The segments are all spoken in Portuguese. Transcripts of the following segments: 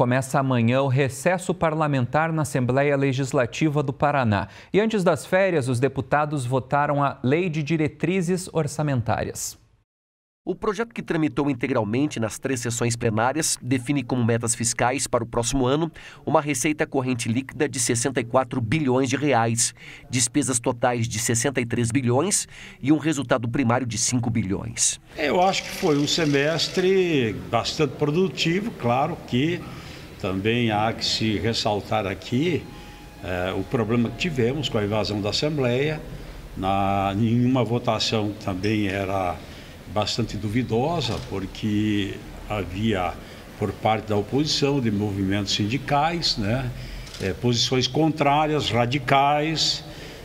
Começa amanhã o recesso parlamentar na Assembleia Legislativa do Paraná. E antes das férias, os deputados votaram a Lei de Diretrizes Orçamentárias. O projeto que tramitou integralmente nas três sessões plenárias define como metas fiscais para o próximo ano uma receita corrente líquida de 64 bilhões de reais, despesas totais de 63 bilhões e um resultado primário de 5 bilhões. Eu acho que foi um semestre bastante produtivo, claro que também há que se ressaltar aqui é, o problema que tivemos com a invasão da Assembleia. Na, nenhuma votação também era bastante duvidosa, porque havia, por parte da oposição, de movimentos sindicais, né, é, posições contrárias, radicais,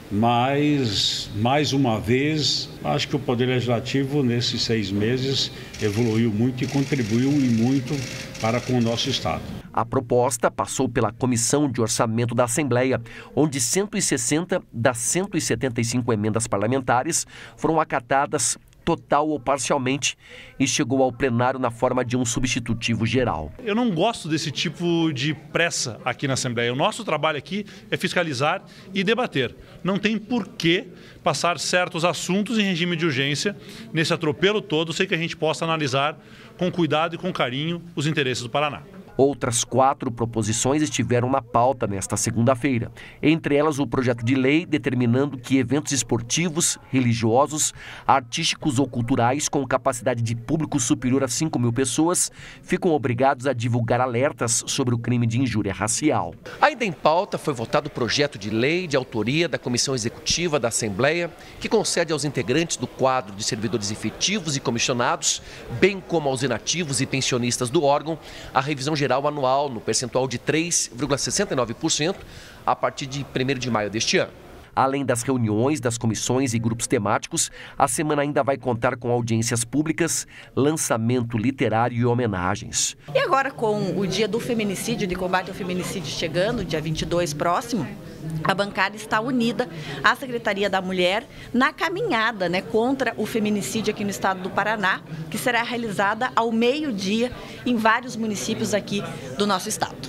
mas, mais uma vez, acho que o Poder Legislativo, nesses seis meses, evoluiu muito e contribuiu e muito para com o nosso Estado. A proposta passou pela Comissão de Orçamento da Assembleia, onde 160 das 175 emendas parlamentares foram acatadas total ou parcialmente e chegou ao plenário na forma de um substitutivo geral. Eu não gosto desse tipo de pressa aqui na Assembleia. O nosso trabalho aqui é fiscalizar e debater. Não tem porquê passar certos assuntos em regime de urgência nesse atropelo todo, sem que a gente possa analisar com cuidado e com carinho os interesses do Paraná. Outras quatro proposições estiveram na pauta nesta segunda-feira, entre elas o projeto de lei determinando que eventos esportivos, religiosos, artísticos ou culturais com capacidade de público superior a 5 mil pessoas ficam obrigados a divulgar alertas sobre o crime de injúria racial. Ainda em pauta foi votado o projeto de lei de autoria da Comissão Executiva da Assembleia, que concede aos integrantes do quadro de servidores efetivos e comissionados, bem como aos inativos e pensionistas do órgão, a revisão geral geral anual no percentual de 3,69% a partir de 1 de maio deste ano. Além das reuniões das comissões e grupos temáticos, a semana ainda vai contar com audiências públicas, lançamento literário e homenagens. E agora, com o dia do feminicídio, de combate ao feminicídio chegando, dia 22 próximo, a bancada está unida à Secretaria da Mulher na caminhada né, contra o feminicídio aqui no estado do Paraná, que será realizada ao meio-dia em vários municípios aqui do nosso estado.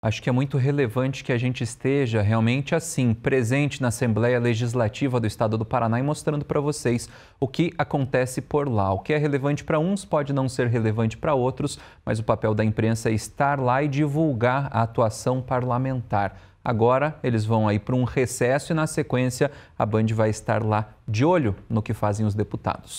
Acho que é muito relevante que a gente esteja realmente assim, presente na Assembleia Legislativa do Estado do Paraná e mostrando para vocês o que acontece por lá. O que é relevante para uns pode não ser relevante para outros, mas o papel da imprensa é estar lá e divulgar a atuação parlamentar. Agora eles vão aí para um recesso e na sequência a Band vai estar lá de olho no que fazem os deputados.